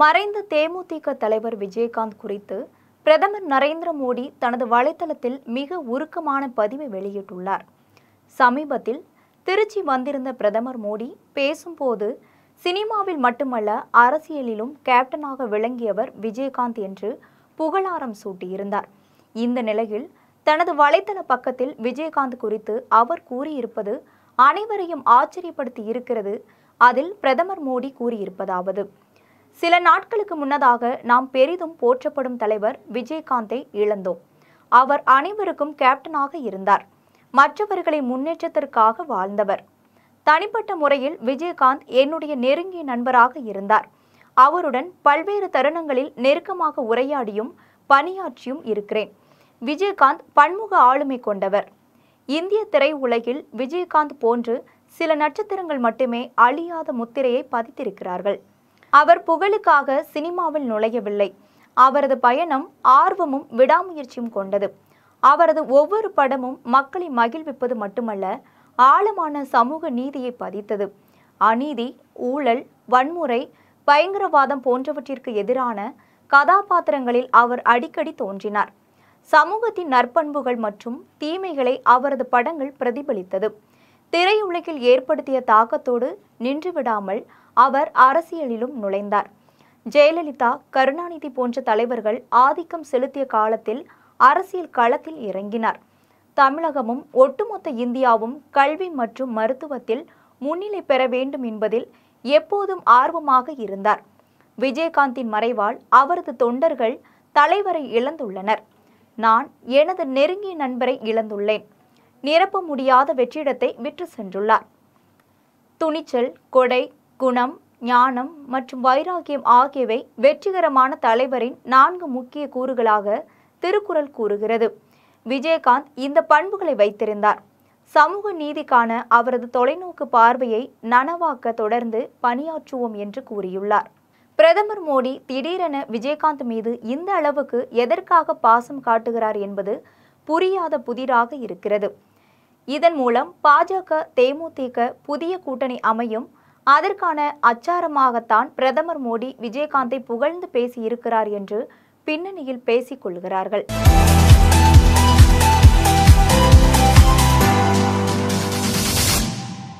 மறைந்த தேமுதிக தலைவர் விஜயகாந்த் குறித்து பிரதமர் நரேந்திர மோடி தனது வலைத்தளத்தில் மிக உருக்கமான பதிவை வெளியிட்டுள்ளார் சமீபத்தில் திருச்சி வந்திருந்த பிரதமர் மோடி பேசும்போது சினிமாவில் மட்டுமல்ல அரசியலிலும் கேப்டனாக விளங்கியவர் விஜயகாந்த் என்று புகழாரம் சூட்டியிருந்தார் இந்த நிலையில் தனது வலைத்தள பக்கத்தில் விஜயகாந்த் குறித்து அவர் கூறியிருப்பது அனைவரையும் ஆச்சரியப்படுத்தி இருக்கிறது அதில் பிரதமர் மோடி கூறியிருப்பதாவது சில நாட்களுக்கு முன்னதாக நாம் பெரிதும் போற்றப்படும் தலைவர் விஜயகாந்தை இழந்தோம் அவர் அனைவருக்கும் கேப்டனாக இருந்தார் மற்றவர்களை முன்னேற்றத்திற்காக வாழ்ந்தவர் தனிப்பட்ட முறையில் விஜயகாந்த் என்னுடைய நெருங்கிய நண்பராக இருந்தார் அவருடன் பல்வேறு தருணங்களில் நெருக்கமாக உரையாடியும் பணியாற்றியும் இருக்கிறேன் விஜயகாந்த் பன்முக ஆளுமை கொண்டவர் இந்திய திரை உலகில் விஜயகாந்த் போன்று சில நட்சத்திரங்கள் மட்டுமே அழியாத முத்திரையை பதித்திருக்கிறார்கள் அவர் புகழுக்காக சினிமாவில் நுழையவில்லை அவரது பயணம் ஆர்வமும் விடாமுயற்சியும் கொண்டது அவரது ஒவ்வொரு படமும் மக்களை மகிழ்விப்பது மட்டுமல்ல ஆழமான சமூக நீதியை பதித்தது அநீதி ஊழல் வன்முறை பயங்கரவாதம் போன்றவற்றிற்கு எதிரான கதாபாத்திரங்களில் அவர் அடிக்கடி தோன்றினார் சமூகத்தின் நற்பண்புகள் மற்றும் தீமைகளை அவரது படங்கள் பிரதிபலித்தது திரையுலகில் ஏற்படுத்திய தாக்கத்தோடு நின்றுவிடாமல் அவர் அரசியலிலும் நுழைந்தார் ஜெயலலிதா கருணாநிதி போன்ற தலைவர்கள் ஆதிக்கம் செலுத்திய காலத்தில் அரசியல் களத்தில் இறங்கினார் தமிழகமும் ஒட்டுமொத்த இந்தியாவும் கல்வி மற்றும் மருத்துவத்தில் முன்னிலை பெற வேண்டும் என்பதில் எப்போதும் ஆர்வமாக இருந்தார் விஜயகாந்தின் மறைவால் அவரது தொண்டர்கள் தலைவரை இழந்துள்ளனர் நான் எனது நெருங்கிய நண்பரை இழந்துள்ளேன் நிரப்ப முடியாத வெற்றிடத்தை விற்று சென்றுள்ளார் துணிச்சல் கொடை குணம் ஞானம் மற்றும் வைராக்கியம் ஆகியவை வெற்றிகரமான தலைவரின் நான்கு முக்கிய கூறுகளாக திருக்குறள் கூறுகிறது விஜயகாந்த் இந்த பண்புகளை வைத்திருந்தார் சமூக நீதிக்கான அவரது தொலைநோக்கு பார்வையை நனவாக்க தொடர்ந்து பணியாற்றுவோம் என்று கூறியுள்ளார் பிரதமர் மோடி திடீரென விஜயகாந்த் மீது இந்த அளவுக்கு எதற்காக பாசம் காட்டுகிறார் என்பது புரியாத புதிராக இருக்கிறது இதன் மூலம் பாஜக தேமுதிக புதிய கூட்டணி அமையும் அதற்கான அச்சாரமாகத்தான் பிரதமர் மோடி விஜயகாந்தை புகழ்ந்து பேசியிருக்கிறார் என்று பின்னணியில் பேசிக் கொள்கிறார்கள்